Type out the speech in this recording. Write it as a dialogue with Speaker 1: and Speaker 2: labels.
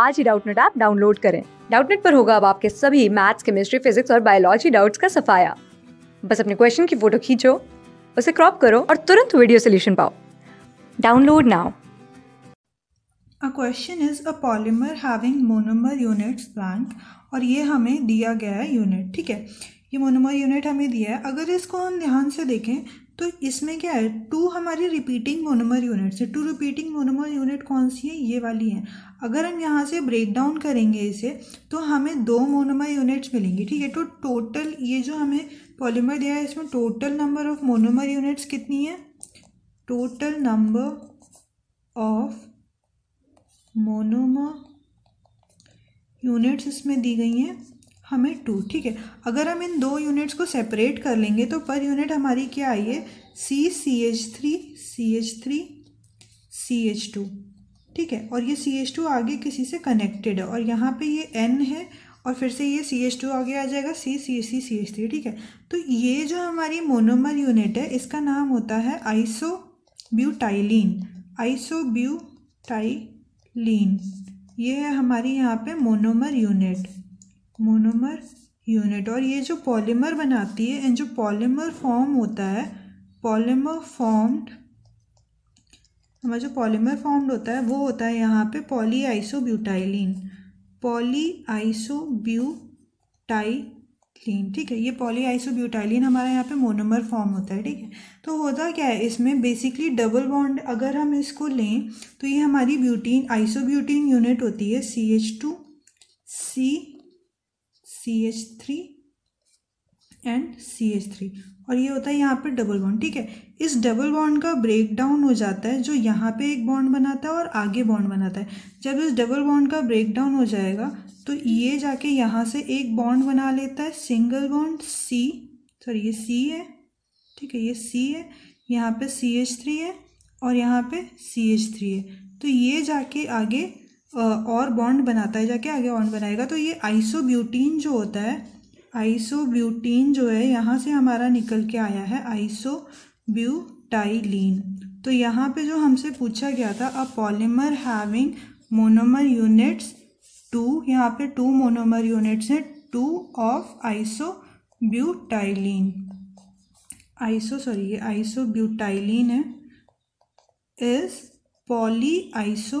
Speaker 1: आज ही Doubtnut app download करें डाउटनेट पर होगा अब आपके सभी मैथ्स केमिस्ट्री फिजिक्स और बायोलॉजी डाउट्स का सफाया बस अपने क्वेश्चन की फोटो खींचो उसे क्रॉप करो और तुरंत वीडियो सोल्यूशन पाओ download now
Speaker 2: a question is a polymer having monomer units plant और ये हमें दिया गया है यूनिट ठीक है ये मोनोमर यूनिट हमें दिया है अगर इसको हम ध्यान से देखें तो इसमें क्या है टू हमारी रिपीटिंग मोनोमर यूनिट्स है टू रिपीटिंग मोनोमर यूनिट कौन सी है ये वाली है अगर हम यहाँ से ब्रेक डाउन करेंगे इसे तो हमें दो मोनोमर यूनिट्स मिलेंगी ठीक है तो टोटल ये जो हमें पॉलीमर दिया है इसमें total number of monomer units कितनी है total number of monomer units इसमें दी गई हैं हमें टू ठीक है अगर हम इन दो यूनिट्स को सेपरेट कर लेंगे तो पर यूनिट हमारी क्या आई है C C H three C H three C H two ठीक है और ये सी एच टू आगे किसी से कनेक्टेड है और यहाँ पे ये एन है और फिर से ये सी एच टू आगे आ जाएगा सी सी सी सी एच थ्री ठीक है तो ये जो हमारी मोनोमर यूनिट है इसका नाम होता है आइसो ब्यूटाइलिन आइसो ब्यूटाइलिन ये है हमारी यहाँ पे मोनोमर यूनिट मोनोमर यूनिट और ये जो पॉलीमर बनाती है एंड जो पॉलीमर फॉर्म होता है पॉलीमर फॉर्म्ड हमारा जो पॉलीमर फॉर्म्ड होता है वो होता है यहाँ पे पॉली आइसोब्यूटाइलिन पॉली आइसोब्यूटाइलिन ठीक है ये पॉली आइसोब्यूटाइलिन हमारा यहाँ पे मोनोमर फॉर्म होता है ठीक है तो होता क्या है इसमें बेसिकली डबल बॉन्ड अगर हम इसको लें तो ये हमारी ब्यूटीन आइसोब्यूटीन यूनिट होती है C H two C C H three and C H three और ये होता है यहाँ पर डबल बॉन्ड ठीक है इस डबल बॉन्ड का ब्रेक डाउन हो जाता है जो यहाँ पे एक बॉन्ड बनाता है और आगे बॉन्ड बनाता है जब इस डबल बॉन्ड का ब्रेक डाउन हो जाएगा तो ये जाके यहाँ से एक बॉन्ड बना लेता है सिंगल बॉन्ड सी सॉरी ये सी है ठीक है ये सी है यहाँ पे सी एच थ्री है और यहाँ पे सी एच थ्री है तो ये जाके आगे और बॉन्ड बनाता है जाके आगे बॉन्ड बनाएगा तो ये आइसोब्यूटीन जो होता है आइसोब्यूटीन जो है यहाँ से हमारा निकल के आया है आइसो ब्यूटाइलिन तो यहाँ पे जो हमसे पूछा गया था a polymer having monomer units two यहाँ पे टू मोनोमर यूनिट्स हैं two of iso butylene iso sorry ये आइसो ब्यूटाइलिन है इज़ पॉली आइसो